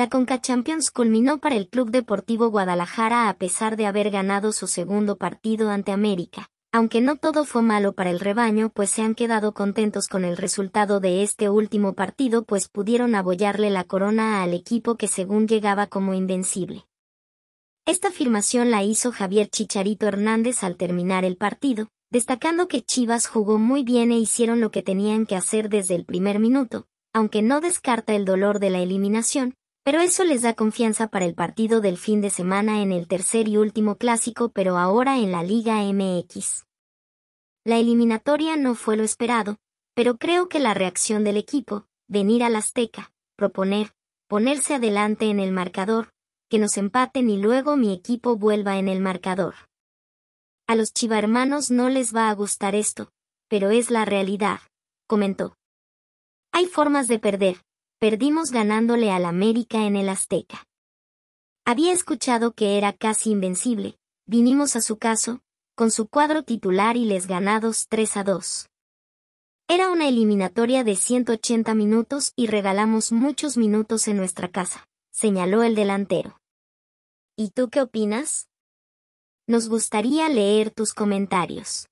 La Conca Champions culminó para el Club Deportivo Guadalajara a pesar de haber ganado su segundo partido ante América, aunque no todo fue malo para el rebaño, pues se han quedado contentos con el resultado de este último partido, pues pudieron abollarle la corona al equipo que según llegaba como invencible. Esta afirmación la hizo Javier Chicharito Hernández al terminar el partido, destacando que Chivas jugó muy bien e hicieron lo que tenían que hacer desde el primer minuto, aunque no descarta el dolor de la eliminación, pero eso les da confianza para el partido del fin de semana en el tercer y último clásico, pero ahora en la Liga MX. La eliminatoria no fue lo esperado, pero creo que la reacción del equipo, venir al Azteca, proponer, ponerse adelante en el marcador, que nos empaten y luego mi equipo vuelva en el marcador. A los chivarmanos no les va a gustar esto, pero es la realidad, comentó. Hay formas de perder, perdimos ganándole al América en el Azteca. Había escuchado que era casi invencible, vinimos a su caso, con su cuadro titular y les ganados 3 a 2. Era una eliminatoria de 180 minutos y regalamos muchos minutos en nuestra casa, señaló el delantero. ¿Y tú qué opinas? Nos gustaría leer tus comentarios.